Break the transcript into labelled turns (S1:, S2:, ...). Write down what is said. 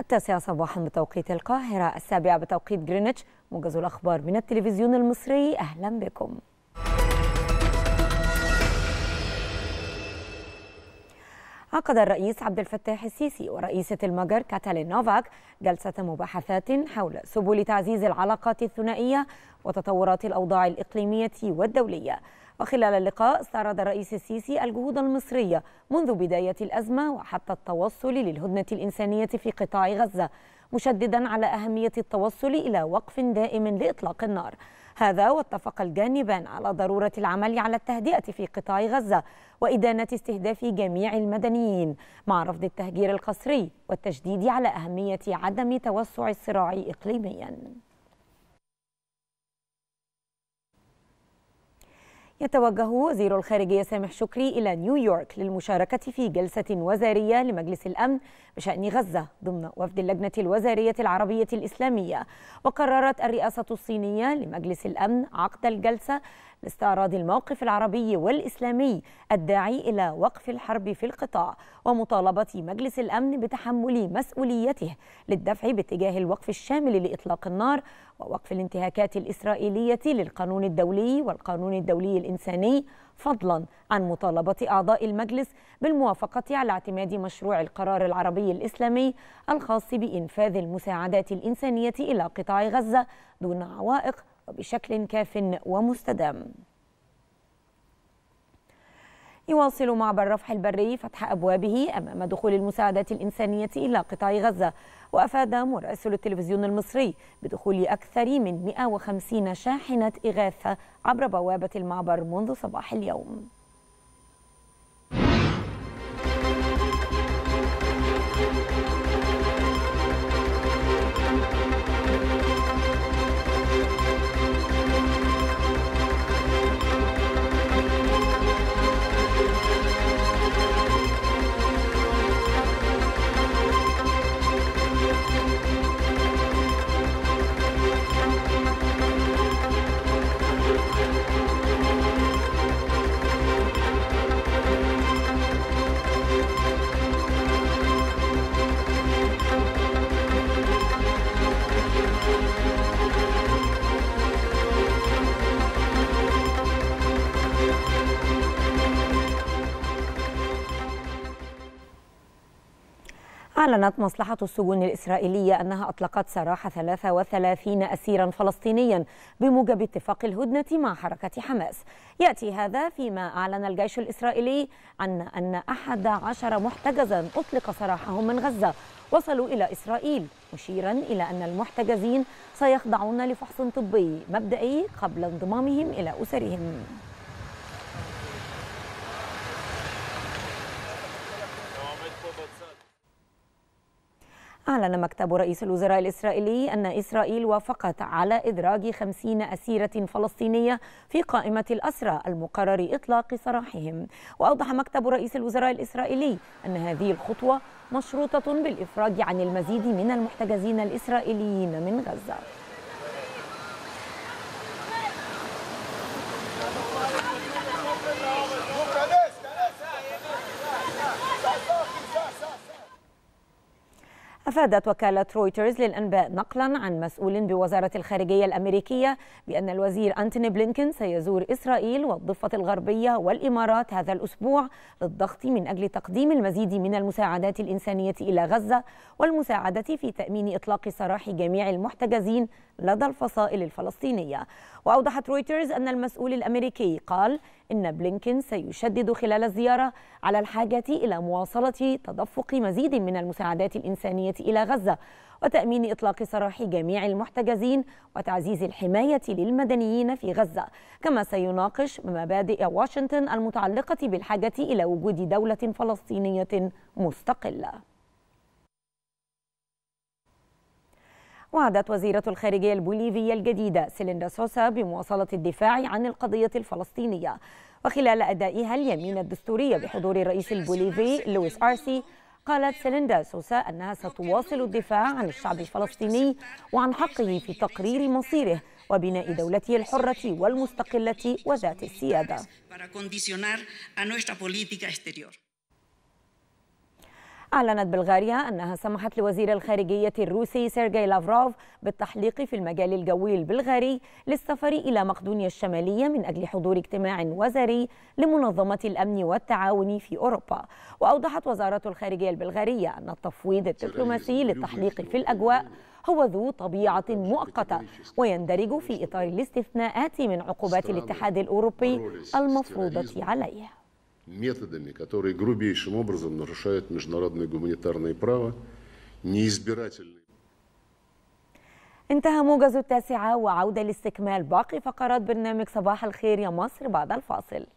S1: التاسعة صباحا بتوقيت القاهرة السابعة بتوقيت جرينتش موجز الأخبار من التلفزيون المصري أهلا بكم عقد الرئيس عبد الفتاح السيسي ورئيسة المجر كاتالين نوفاك جلسة مباحثات حول سبل تعزيز العلاقات الثنائية وتطورات الأوضاع الإقليمية والدولية وخلال اللقاء استعرض الرئيس السيسي الجهود المصرية منذ بداية الأزمة وحتى التوصل للهدنة الإنسانية في قطاع غزة مشددا على أهمية التوصل إلى وقف دائم لإطلاق النار هذا واتفق الجانبان على ضرورة العمل على التهدئة في قطاع غزة وإدانة استهداف جميع المدنيين مع رفض التهجير القسري والتشديد على أهمية عدم توسع الصراع إقليمياً يتوجه وزير الخارجية سامح شكري إلى نيويورك للمشاركة في جلسة وزارية لمجلس الأمن بشأن غزة ضمن وفد اللجنة الوزارية العربية الإسلامية وقررت الرئاسة الصينية لمجلس الأمن عقد الجلسة لاستعراض الموقف العربي والإسلامي الداعي إلى وقف الحرب في القطاع ومطالبة مجلس الأمن بتحمل مسؤوليته للدفع باتجاه الوقف الشامل لإطلاق النار ووقف الانتهاكات الإسرائيلية للقانون الدولي والقانون الدولي الإنساني فضلا عن مطالبة أعضاء المجلس بالموافقة على اعتماد مشروع القرار العربي الإسلامي الخاص بإنفاذ المساعدات الإنسانية إلى قطاع غزة دون عوائق وبشكل كاف ومستدام يواصل معبر رفح البري فتح أبوابه أمام دخول المساعدات الإنسانية إلى قطاع غزة وأفاد مراسل التلفزيون المصري بدخول أكثر من 150 شاحنة إغاثة عبر بوابة المعبر منذ صباح اليوم أعلنت مصلحة السجون الإسرائيلية أنها أطلقت سراح 33 أسيرا فلسطينيا بموجب اتفاق الهدنة مع حركة حماس يأتي هذا فيما أعلن الجيش الإسرائيلي عن أن 11 محتجزا أطلق سراحهم من غزة وصلوا إلى إسرائيل مشيرا إلى أن المحتجزين سيخضعون لفحص طبي مبدئي قبل انضمامهم إلى أسرهم أعلن مكتب رئيس الوزراء الإسرائيلي أن إسرائيل وافقت على إدراج خمسين أسيرة فلسطينية في قائمة الأسرى المقرر إطلاق سراحهم وأوضح مكتب رئيس الوزراء الإسرائيلي أن هذه الخطوة مشروطة بالإفراج عن المزيد من المحتجزين الإسرائيليين من غزة أفادت وكالة رويترز للأنباء نقلا عن مسؤول بوزارة الخارجية الأمريكية بأن الوزير أنتوني بلينكن سيزور إسرائيل والضفة الغربية والإمارات هذا الأسبوع للضغط من أجل تقديم المزيد من المساعدات الإنسانية إلى غزة والمساعدة في تأمين إطلاق سراح جميع المحتجزين لدى الفصائل الفلسطينية وأوضحت رويترز أن المسؤول الأمريكي قال إن بلينكن سيشدد خلال الزيارة على الحاجة إلى مواصلة تدفق مزيد من المساعدات الإنسانية إلى غزة وتأمين إطلاق سراح جميع المحتجزين وتعزيز الحماية للمدنيين في غزة كما سيناقش مبادئ واشنطن المتعلقة بالحاجة إلى وجود دولة فلسطينية مستقلة وعدت وزيرة الخارجية البوليفية الجديدة سيليندا سوسا بمواصلة الدفاع عن القضية الفلسطينية وخلال أدائها اليمين الدستورية بحضور الرئيس البوليفي لويس أرسي قالت سيليندا سوسا أنها ستواصل الدفاع عن الشعب الفلسطيني وعن حقه في تقرير مصيره وبناء دولته الحرة والمستقلة وذات السيادة. أعلنت بلغاريا أنها سمحت لوزير الخارجية الروسي سيرجي لافروف بالتحليق في المجال الجوي البلغاري للسفر إلى مقدونيا الشمالية من أجل حضور اجتماع وزاري لمنظمة الأمن والتعاون في أوروبا وأوضحت وزارة الخارجية البلغارية أن التفويض الدبلوماسي للتحليق في الأجواء هو ذو طبيعة مؤقتة ويندرج في إطار الاستثناءات من عقوبات الاتحاد الأوروبي المفروضة عليه методами, которые грубейшим образом нарушают международное гуманитарное право, неизбирательные. انتهى موجز التاسعة وعودة لاستكمال باقي فقرات برنامج صباح الخير يا مصر بعد الفاصل